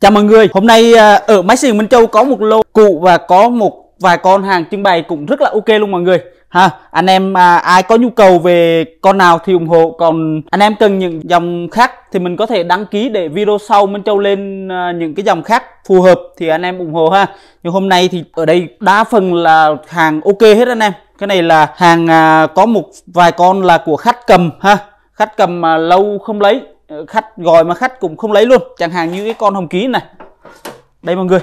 Chào mọi người, hôm nay à, ở máy xì Minh Châu có một lô cụ và có một vài con hàng trưng bày cũng rất là ok luôn mọi người ha anh em à, ai có nhu cầu về con nào thì ủng hộ còn anh em cần những dòng khác thì mình có thể đăng ký để video sau Minh Châu lên à, những cái dòng khác phù hợp thì anh em ủng hộ ha nhưng hôm nay thì ở đây đa phần là hàng ok hết anh em cái này là hàng à, có một vài con là của khách cầm ha khách cầm mà lâu không lấy khách gọi mà khách cũng không lấy luôn chẳng hạn như cái con hồng ký này đây mọi người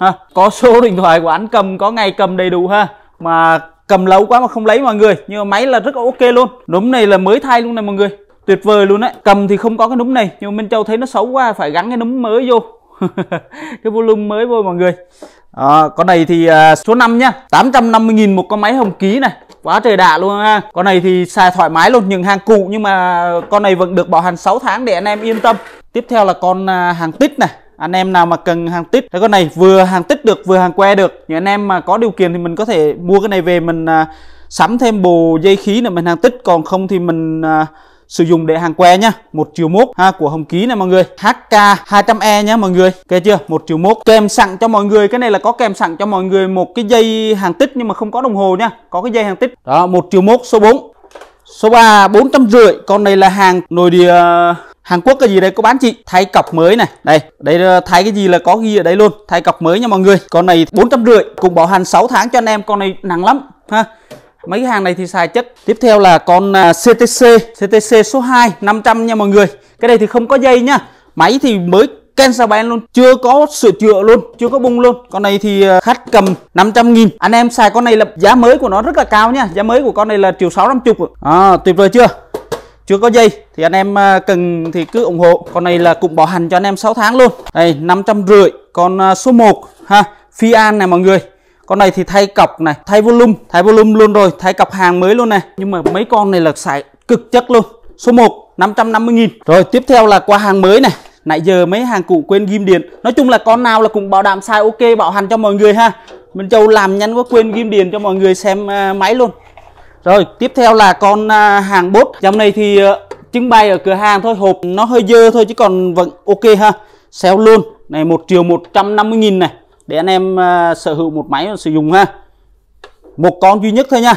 ha có số điện thoại của anh cầm có ngày cầm đầy đủ ha mà cầm lâu quá mà không lấy mọi người nhưng mà máy là rất ok luôn núm này là mới thay luôn này mọi người tuyệt vời luôn đấy cầm thì không có cái núm này nhưng mà minh châu thấy nó xấu quá phải gắn cái núm mới vô cái volume mới vô mọi người à, con này thì à, số 5 nhá 850.000 một con máy hồng ký này quá trời đạ luôn ha con này thì xài thoải mái luôn những hàng cũ nhưng mà con này vẫn được bảo hành 6 tháng để anh em yên tâm tiếp theo là con à, hàng tít này anh em nào mà cần hàng tít cái con này vừa hàng tít được vừa hàng que được những anh em mà có điều kiện thì mình có thể mua cái này về mình à, sắm thêm bồ dây khí để mình hàng tít còn không thì mình à, sử dụng để hàng que nhá một triệu mốt ha của hồng ký này mọi người hk 200 e nhá mọi người kê chưa một triệu mốt kèm sẵn cho mọi người cái này là có kèm sẵn cho mọi người một cái dây hàng tích nhưng mà không có đồng hồ nhá có cái dây hàng tích đó một triệu mốt số 4 số 3 400 rưỡi con này là hàng nội địa Hàn Quốc cái gì đây có bán chị thay cọc mới này đây đây ờ, thay cái gì là có ghi ở đây luôn thay cọc mới nha mọi người con này 400 rưỡi cùng bảo hành 6 tháng cho anh em con này nặng lắm ha mấy cái hàng này thì xài chất tiếp theo là con à, CTC CTC số 2 500 nha mọi người cái này thì không có dây nhá máy thì mới Kensaben luôn Chưa có sửa chữa luôn Chưa có bung luôn Con này thì à, khách cầm 500 nghìn Anh em xài con này là giá mới của nó rất là cao nha Giá mới của con này là triệu 650 à, Tuyệt vời chưa chưa có dây thì anh em à, cần thì cứ ủng hộ con này là cũng bảo hành cho anh em 6 tháng luôn đây năm trăm rưỡi con số 1 ha Fian này mọi người con này thì thay cọc này thay volume thay volume luôn rồi thay cọc hàng mới luôn này nhưng mà mấy con này là xài cực chất luôn số 1 550.000 rồi tiếp theo là qua hàng mới này nãy giờ mấy hàng cũ quên ghim điện nói chung là con nào là cũng bảo đảm sai ok bảo hành cho mọi người ha mình châu làm nhanh quá quên ghim điện cho mọi người xem à, máy luôn rồi tiếp theo là con à, hàng bốt dòng này thì à, trưng bày ở cửa hàng thôi hộp nó hơi dơ thôi chứ còn vẫn ok ha sale luôn này 1 triệu 150 nghìn này để anh em uh, sở hữu một máy sử dụng ha một con duy nhất thôi nha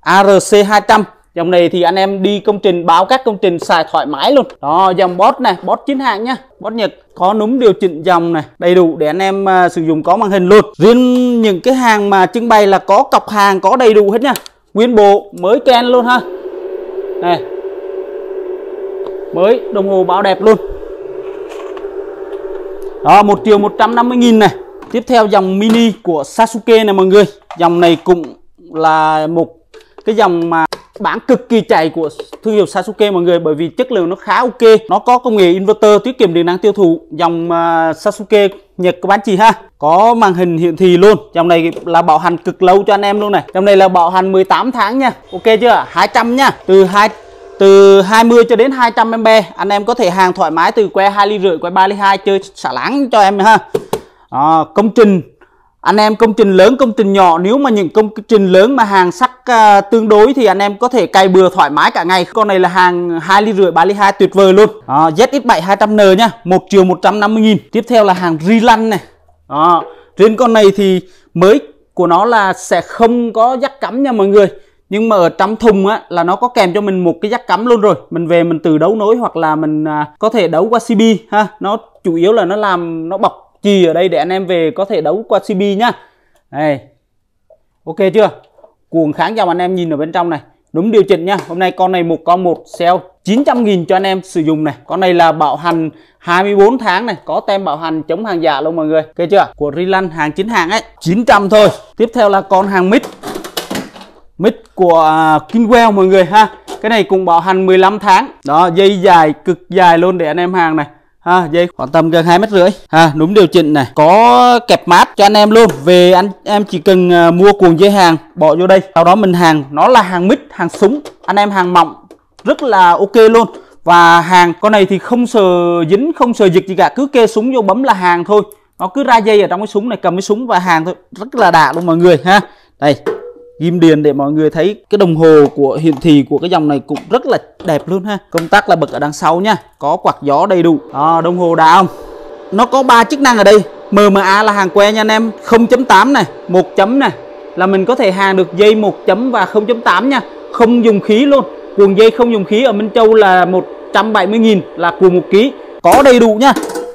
ARC 200 dòng này thì anh em đi công trình báo các công trình xài thoải mái luôn đó dòng bot này bot chính hãng nhá bot nhật có núm điều chỉnh dòng này đầy đủ để anh em uh, sử dụng có màn hình luôn riêng những cái hàng mà trưng bày là có cọc hàng có đầy đủ hết nha nguyên bộ mới ken luôn ha này mới đồng hồ báo đẹp luôn đó một triệu một trăm năm mươi nghìn này tiếp theo dòng mini của Sasuke này mọi người dòng này cũng là một cái dòng mà bản cực kỳ chạy của thương hiệu Sasuke mọi người bởi vì chất lượng nó khá ok nó có công nghệ inverter tiết kiệm điện năng tiêu thụ dòng uh, Sasuke Nhật có bán chị ha có màn hình hiện thị luôn dòng này là bảo hành cực lâu cho anh em luôn này dòng này là bảo hành 18 tháng nha ok chưa 200 nha từ 2 từ 20 cho đến 200 mb anh em có thể hàng thoải mái từ que 2 ly rưỡi que 3 ly 2 chơi xả láng cho em ha à, công trình anh em công trình lớn công trình nhỏ nếu mà những công trình lớn mà hàng sắt à, tương đối thì anh em có thể cày bừa thoải mái cả ngày con này là hàng hai ly rưỡi ba ly hai tuyệt vời luôn à, ZX7 200N nhá 1 triệu 150 nghìn tiếp theo là hàng Rilan này à, trên con này thì mới của nó là sẽ không có giắc cắm nha mọi người nhưng mà ở trong thùng á là nó có kèm cho mình một cái giắc cắm luôn rồi mình về mình từ đấu nối hoặc là mình à, có thể đấu qua cb ha nó chủ yếu là nó làm nó bọc chì ở đây để anh em về có thể đấu qua CB nhá này ok chưa cuồng kháng dòng anh em nhìn ở bên trong này đúng điều chỉnh nha hôm nay con này một con một sale 900 nghìn cho anh em sử dụng này con này là bảo hành 24 tháng này có tem bảo hành chống hàng giả luôn mọi người ok chưa của Rilan hàng chính hàng ấy 900 thôi tiếp theo là con hàng mít mít của à, Kingwell mọi người ha cái này cũng bảo hành 15 tháng đó dây dài cực dài luôn để anh em hàng này ha dây khoảng tầm gần hai mét rưỡi ha núm điều chỉnh này có kẹp mát cho anh em luôn về anh em chỉ cần à, mua cuồng dây hàng bỏ vô đây sau đó mình hàng nó là hàng mít hàng súng anh em hàng mỏng rất là ok luôn và hàng con này thì không sờ dính không sờ dịch gì cả cứ kê súng vô bấm là hàng thôi nó cứ ra dây ở trong cái súng này cầm cái súng và hàng thôi rất là đạ luôn mọi người ha đây ghim điền để mọi người thấy cái đồng hồ của hiện thị của cái dòng này cũng rất là đẹp luôn ha công tắc là bật ở đằng sau nha có quạt gió đầy đủ à, đồng hồ đã không nó có 3 chức năng ở đây MMA là hàng que nha anh em 0.8 này 1 chấm này là mình có thể hàng được dây 1 chấm và 0.8 nha không dùng khí luôn cuồng dây không dùng khí ở Minh Châu là 170.000 là cuồng 1 ký có đầy đủ nha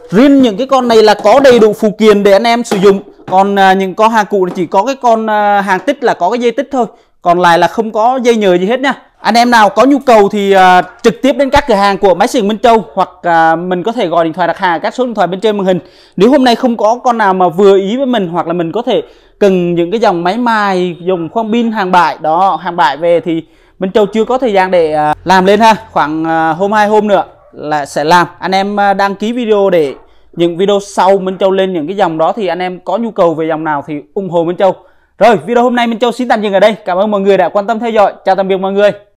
riêng những cái con này là có đầy đủ phụ kiện để anh em sử dụng còn à, những con hàng cụ là chỉ có cái con à, hàng tích là có cái dây tích thôi còn lại là không có dây nhờ gì hết nha anh em nào có nhu cầu thì à, trực tiếp đến các cửa hàng của máy xưởng Minh Châu hoặc à, mình có thể gọi điện thoại đặt hàng các số điện thoại bên trên màn hình nếu hôm nay không có con nào mà vừa ý với mình hoặc là mình có thể cần những cái dòng máy mài dùng khoang pin hàng bại đó hàng bại về thì Minh Châu chưa có thời gian để à, làm lên ha khoảng à, hôm hai hôm nữa là sẽ làm anh em à, đăng ký video để những video sau Minh Châu lên những cái dòng đó thì anh em có nhu cầu về dòng nào thì ủng hộ Minh Châu. Rồi video hôm nay Minh Châu xin tạm dừng ở đây. Cảm ơn mọi người đã quan tâm theo dõi. Chào tạm biệt mọi người.